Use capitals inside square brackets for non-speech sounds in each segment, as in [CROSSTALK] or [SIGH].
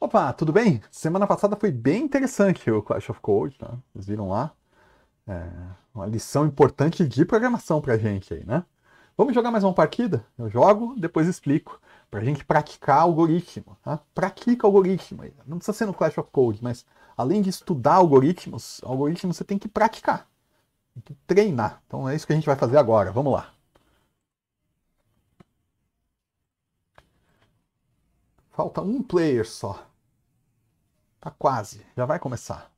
Opa, tudo bem? Semana passada foi bem interessante o Clash of Code, tá? Né? Vocês viram lá? É uma lição importante de programação pra gente aí, né? Vamos jogar mais uma partida? Eu jogo, depois explico. Pra gente praticar algoritmo, tá? Pratica algoritmo aí. Não precisa ser no Clash of Code, mas além de estudar algoritmos, algoritmos você tem que praticar. Tem que treinar. Então é isso que a gente vai fazer agora. Vamos lá. Falta um player só. Tá quase, já vai começar.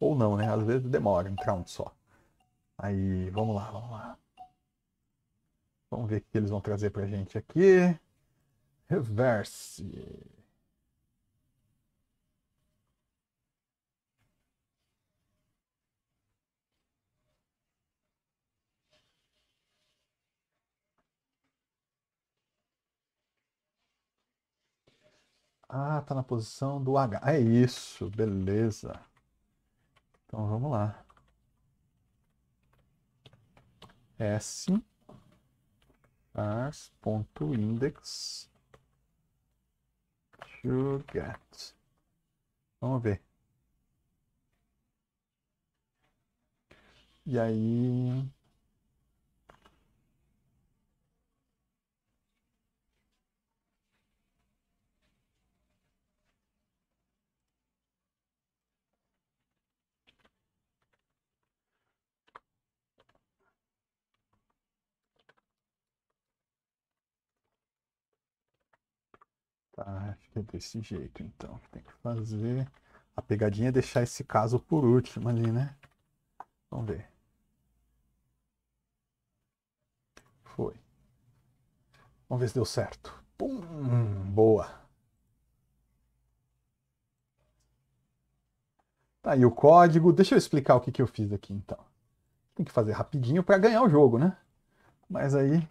Ou não, né? Às vezes demora entrar um só. Aí, vamos lá, vamos lá. Vamos ver o que eles vão trazer pra gente aqui. Reverse. Ah, tá na posição do H. É isso, beleza. Então vamos lá. S ponto to get. Vamos ver. E aí, Tá, ah, fica é desse jeito então. O que tem que fazer? A pegadinha é deixar esse caso por último ali, né? Vamos ver. Foi. Vamos ver se deu certo. Pum, boa. Tá aí o código. Deixa eu explicar o que, que eu fiz aqui então. Tem que fazer rapidinho para ganhar o jogo, né? Mas aí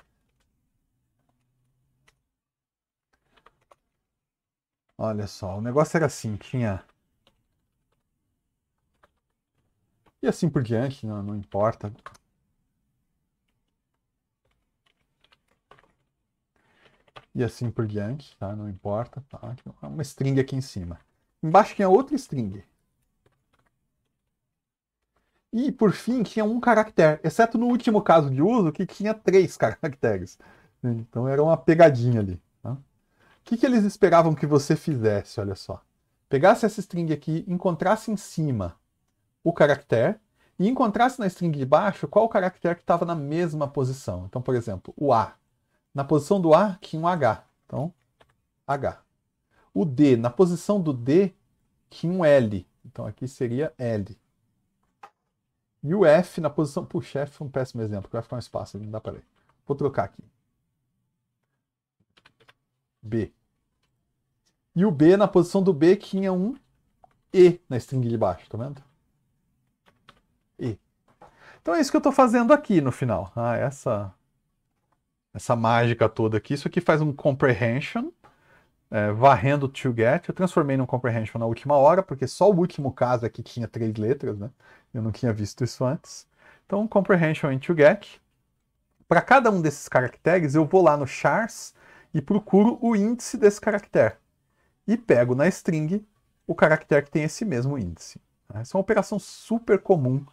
Olha só, o negócio era assim, tinha. E assim por diante, não, não importa. E assim por diante, tá? Não importa. Tá? Uma string aqui em cima. Embaixo tinha outra string. E por fim tinha um caractere, exceto no último caso de uso que tinha três [LAUGHS] caracteres. Então era uma pegadinha ali que, que eles esperavam que você fizesse? Olha só. Pegasse essa string aqui, encontrasse em cima o caractere e encontrasse na string de baixo qual o caractere que estava na mesma posição. Então, por exemplo, o A. Na posição do A tinha um H. Então, H. O D, na posição do D, tinha um L. Então aqui seria L. E o F na posição. Puxa, F é um péssimo exemplo, que vai ficar um espaço, não dá para ler. Vou trocar aqui. B. E o B, na posição do B, tinha um E na string de baixo, tá vendo? E. Então é isso que eu estou fazendo aqui no final. Ah, essa, essa mágica toda aqui. Isso aqui faz um comprehension, é, varrendo to get. Eu transformei num comprehension na última hora, porque só o último caso aqui é tinha três letras, né? Eu não tinha visto isso antes. Então, comprehension em to get. Para cada um desses caracteres, eu vou lá no chars e procuro o índice desse caractere e pego na string o caractere que tem esse mesmo índice. Essa né? é uma operação super comum,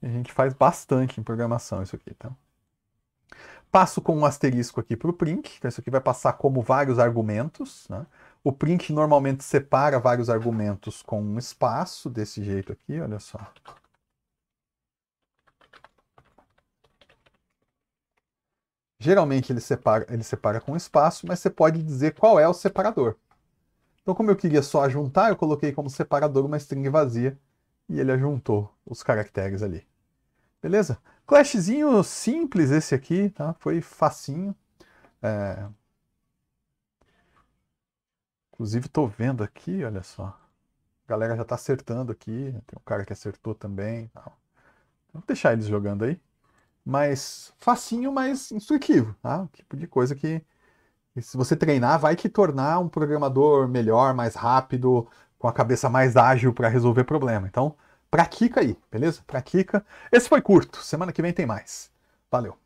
a gente faz bastante em programação isso aqui, tá? Passo com um asterisco aqui para o print, então isso aqui vai passar como vários argumentos, né? O print normalmente separa vários argumentos com um espaço, desse jeito aqui, olha só. Geralmente ele separa, ele separa com espaço, mas você pode dizer qual é o separador. Então, como eu queria só ajuntar, eu coloquei como separador uma string vazia e ele ajuntou os caracteres ali. Beleza? Clashzinho simples esse aqui, tá? Foi facinho. É... Inclusive, estou vendo aqui, olha só. A galera já está acertando aqui. Tem um cara que acertou também. Tal. Vou deixar eles jogando aí. Mas facinho, mas instrutivo, tá? O tipo de coisa que e se você treinar, vai te tornar um programador melhor, mais rápido, com a cabeça mais ágil para resolver problema. Então, pratica aí, beleza? Pratica. Esse foi curto. Semana que vem tem mais. Valeu.